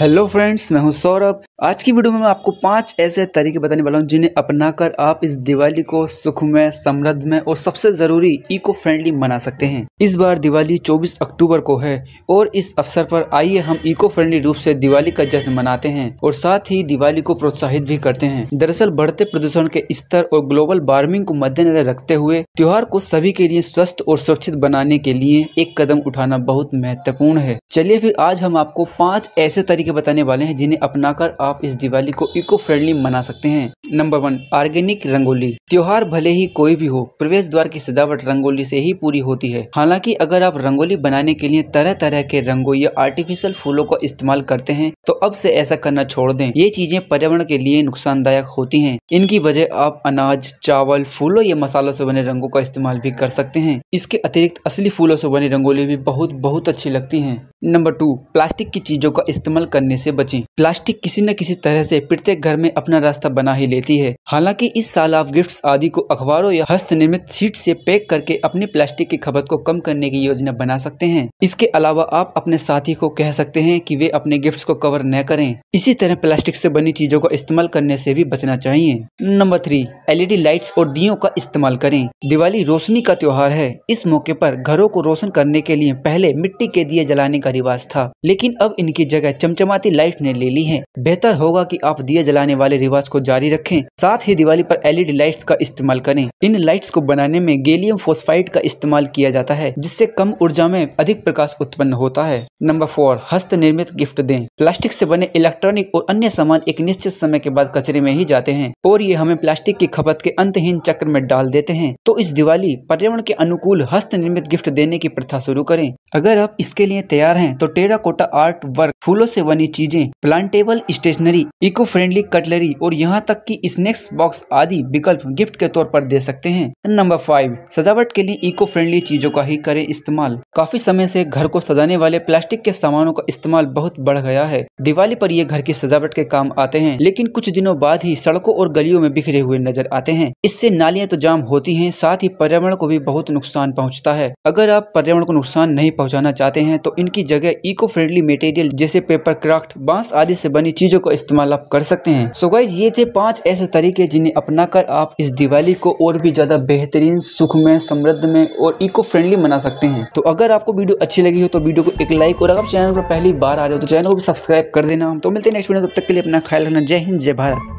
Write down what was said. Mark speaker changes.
Speaker 1: hello friends मैं हूं सौरभ आज की वीडियो में मैं आपको पांच ऐसे तरीके बताने वाला हूं जिन्हें अपनाकर आप इस दिवाली को सुखमय समृद्ध में और सबसे जरूरी इको फ्रेंडली मना सकते हैं इस बार दिवाली 24 अक्टूबर को है और इस अवसर पर आइए हम इको फ्रेंडली रूप से दिवाली का जश्न मनाते हैं और साथ ही दिवाली को प्रोत्साहित भी करते हैं दरअसल बढ़ते प्रदूषण के स्तर और ग्लोबल वार्मिंग को मद्देनजर रखते हुए त्योहार को सभी के लिए स्वस्थ और सुरक्षित बनाने के लिए एक कदम उठाना बहुत महत्वपूर्ण है चलिए फिर आज हम आपको पाँच ऐसे तरीके तरीके बताने वाले हैं जिन्हें अपनाकर आप इस दिवाली को इको फ्रेंडली मना सकते हैं नंबर वन ऑर्गेनिक रंगोली त्योहार भले ही कोई भी हो प्रवेश द्वार की सजावट रंगोली से ही पूरी होती है हालांकि अगर आप रंगोली बनाने के लिए तरह तरह के रंगों या आर्टिफिशियल फूलों का इस्तेमाल करते हैं तो अब से ऐसा करना छोड़ दें ये चीजें पर्यावरण के लिए नुकसानदायक होती हैं इनकी वजह आप अनाज चावल फूलों या मसालों से बने रंगों का इस्तेमाल भी कर सकते हैं इसके अतिरिक्त असली फूलों से बनी रंगोली भी बहुत बहुत अच्छी लगती है नंबर टू प्लास्टिक की चीजों का इस्तेमाल करने से बचें प्लास्टिक किसी न किसी तरह से प्रत्येक घर में अपना रास्ता बना ही लेती है हालांकि इस साल आप गिफ्ट आदि को अखबारों या हस्त निर्मित सीट से पैक करके अपने प्लास्टिक की खपत को कम करने की योजना बना सकते हैं इसके अलावा आप अपने साथी को कह सकते हैं की वे अपने गिफ्ट को कवर न करें इसी तरह प्लास्टिक ऐसी बनी चीजों का इस्तेमाल करने ऐसी भी बचना चाहिए नंबर थ्री एलईडी लाइट्स और दियो का इस्तेमाल करें दिवाली रोशनी का त्योहार है इस मौके पर घरों को रोशन करने के लिए पहले मिट्टी के दिए जलाने का रिवाज था लेकिन अब इनकी जगह चमचम जमाती लाइट ने ले ली है बेहतर होगा कि आप दिया जलाने वाले रिवाज को जारी रखें साथ ही दिवाली पर एलईडी लाइट्स का इस्तेमाल करें इन लाइट्स को बनाने में गेलियम फोस्फाइड का इस्तेमाल किया जाता है जिससे कम ऊर्जा में अधिक प्रकाश उत्पन्न होता है नंबर फोर हस्त निर्मित गिफ्ट दें प्लास्टिक से बने इलेक्ट्रॉनिक और अन्य सामान एक निश्चित समय के बाद कचरे में ही जाते हैं और ये हमें प्लास्टिक की खपत के अंतहीन चक्र में डाल देते हैं तो इस दिवाली पर्यावरण के अनुकूल हस्त निर्मित गिफ्ट देने की प्रथा शुरू करें अगर आप इसके लिए तैयार हैं तो टेरा कोटा आर्ट वर्क फूलों से बने वाली चीजें plantable stationery eco friendly cutlery और यहाँ तक कि स्नैक्स बॉक्स आदि विकल्प गिफ्ट के तौर पर दे सकते हैं नंबर फाइव सजावट के लिए इको फ्रेंडली चीजों का ही करें इस्तेमाल काफी समय से घर को सजाने वाले प्लास्टिक के सामानों का इस्तेमाल बहुत बढ़ गया है दिवाली पर ये घर की सजावट के काम आते हैं लेकिन कुछ दिनों बाद ही सड़कों और गलियों में बिखरे हुए नजर आते हैं इससे नालियाँ तो जाम होती है साथ ही पर्यावरण को भी बहुत नुकसान पहुँचता है अगर आप पर्यावरण को नुकसान नहीं पहुँचाना चाहते हैं तो इनकी जगह इको फ्रेंडली मेटेरियल जैसे पेपर क्राफ्ट बांस आदि से बनी चीजों का इस्तेमाल आप कर सकते हैं सो गाइज ये थे पांच ऐसे तरीके जिन्हें अपनाकर आप इस दिवाली को और भी ज्यादा बेहतरीन सुख में समृद्ध में और इको फ्रेंडली मना सकते हैं तो अगर आपको वीडियो अच्छी लगी हो तो वीडियो को एक लाइक और अगर चैनल पर पहली बार आ रहे हो तो चैनल को भी सब्सक्राइब कर देना तो मिलते हैं नेक्स्ट वीडियो तब तक के लिए अपना ख्याल रखना जय हिंद जय भारत